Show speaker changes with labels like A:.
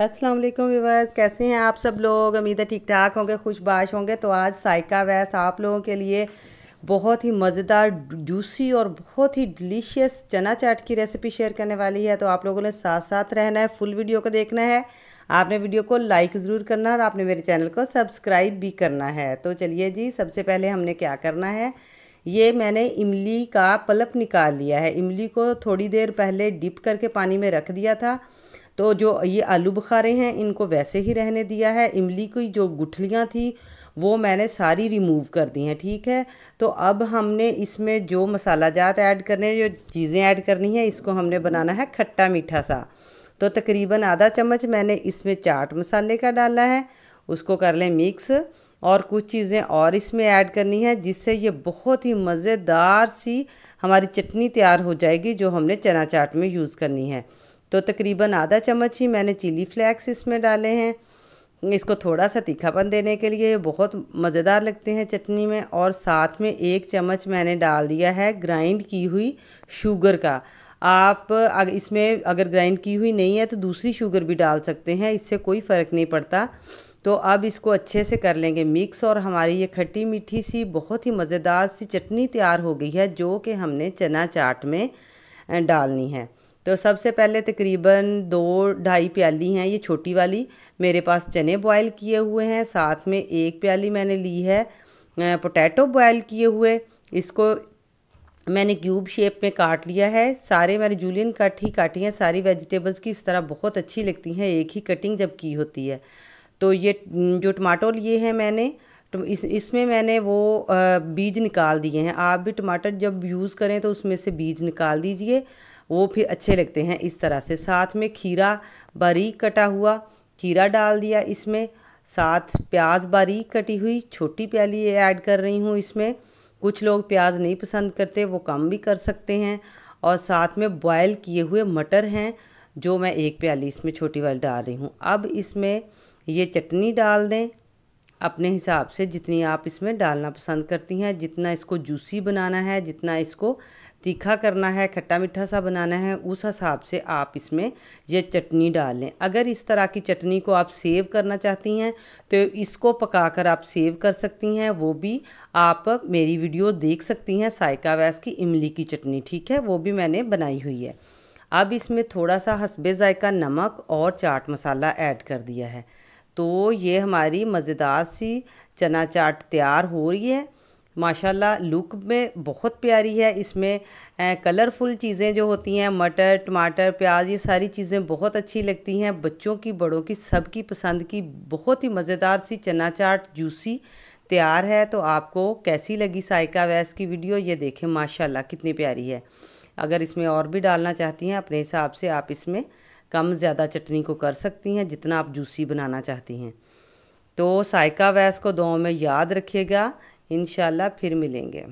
A: अस्सलाम वालेकुम कैसे हैं आप सब लोग उम्मीद है ठीक ठाक होंगे खुशबाश होंगे तो आज साइका वैस आप लोगों के लिए बहुत ही मज़ेदार जूसी और बहुत ही डिलीशियस चना चाट की रेसिपी शेयर करने वाली है तो आप लोगों ने साथ साथ रहना है फुल वीडियो को देखना है आपने वीडियो को लाइक ज़रूर करना और आपने मेरे चैनल को सब्सक्राइब भी करना है तो चलिए जी सबसे पहले हमने क्या करना है ये मैंने इमली का पलप निकाल लिया है इमली को थोड़ी देर पहले डिप करके पानी में रख दिया था तो जो ये आलू बुखारे हैं इनको वैसे ही रहने दिया है इमली की जो गुठलियाँ थी वो मैंने सारी रिमूव कर दी हैं ठीक है तो अब हमने इसमें जो मसाला जात ऐड करने जो चीज़ें ऐड करनी है इसको हमने बनाना है खट्टा मीठा सा तो तकरीबन आधा चम्मच मैंने इसमें चाट मसाले का डाला है उसको कर लें मिक्स और कुछ चीज़ें और इसमें ऐड करनी है जिससे ये बहुत ही मज़ेदार सी हमारी चटनी तैयार हो जाएगी जो हमने चना चाट में यूज़ करनी है तो तकरीबन आधा चम्मच ही मैंने चिली फ्लैक्स इसमें डाले हैं इसको थोड़ा सा तीखापन देने के लिए बहुत मज़ेदार लगते हैं चटनी में और साथ में एक चम्मच मैंने डाल दिया है ग्राइंड की हुई शुगर का आप अग इसमें अगर ग्राइंड की हुई नहीं है तो दूसरी शुगर भी डाल सकते हैं इससे कोई फ़र्क नहीं पड़ता तो अब इसको अच्छे से कर लेंगे मिक्स और हमारी ये खट्टी मीठी सी बहुत ही मज़ेदार सी चटनी तैयार हो गई है जो कि हमने चना चाट में डालनी है तो सबसे पहले तकरीबन दो ढाई प्याली हैं ये छोटी वाली मेरे पास चने बॉयल किए हुए हैं साथ में एक प्याली मैंने ली है पोटैटो बॉयल किए हुए इसको मैंने क्यूब शेप में काट लिया है सारे मैंने जूलियन कट ही काटी हैं सारी वेजिटेबल्स की इस तरह बहुत अच्छी लगती हैं एक ही कटिंग जब की होती है तो ये जो टमाटो लिए हैं मैंने तो इस इसमें मैंने वो बीज निकाल दिए हैं आप भी टमाटर जब यूज़ करें तो उसमें से बीज निकाल दीजिए वो फिर अच्छे लगते हैं इस तरह से साथ में खीरा बारीक कटा हुआ खीरा डाल दिया इसमें साथ प्याज बारीक कटी हुई छोटी प्याली ऐड कर रही हूँ इसमें कुछ लोग प्याज नहीं पसंद करते वो कम भी कर सकते हैं और साथ में बॉयल किए हुए मटर हैं जो मैं एक प्याली इसमें छोटी वाली डाल रही हूँ अब इसमें ये चटनी डाल दें अपने हिसाब से जितनी आप इसमें डालना पसंद करती हैं जितना इसको जूसी बनाना है जितना इसको तीखा करना है खट्टा मीठा सा बनाना है उस हिसाब से आप इसमें यह चटनी डाल लें अगर इस तरह की चटनी को आप सेव करना चाहती हैं तो इसको पकाकर आप सेव कर सकती हैं वो भी आप मेरी वीडियो देख सकती हैं सायका वैस की इमली की चटनी ठीक है वो भी मैंने बनाई हुई है अब इसमें थोड़ा सा हसबे जायका नमक और चाट मसाला ऐड कर दिया है तो ये हमारी मज़ेदार सी चना चाट तैयार हो रही है माशाल्लाह लुक में बहुत प्यारी है इसमें कलरफुल चीज़ें जो होती हैं मटर टमाटर प्याज ये सारी चीज़ें बहुत अच्छी लगती हैं बच्चों की बड़ों की सबकी पसंद की बहुत ही मज़ेदार सी चना चाट जूसी तैयार है तो आपको कैसी लगी साइका वैस की वीडियो ये देखें माशाल्लाह कितनी प्यारी है अगर इसमें और भी डालना चाहती हैं अपने हिसाब से आप इसमें कम ज़्यादा चटनी को कर सकती हैं जितना आप जूसी बनाना चाहती हैं तो सायका वैस को दो में याद रखिएगा इन फिर मिलेंगे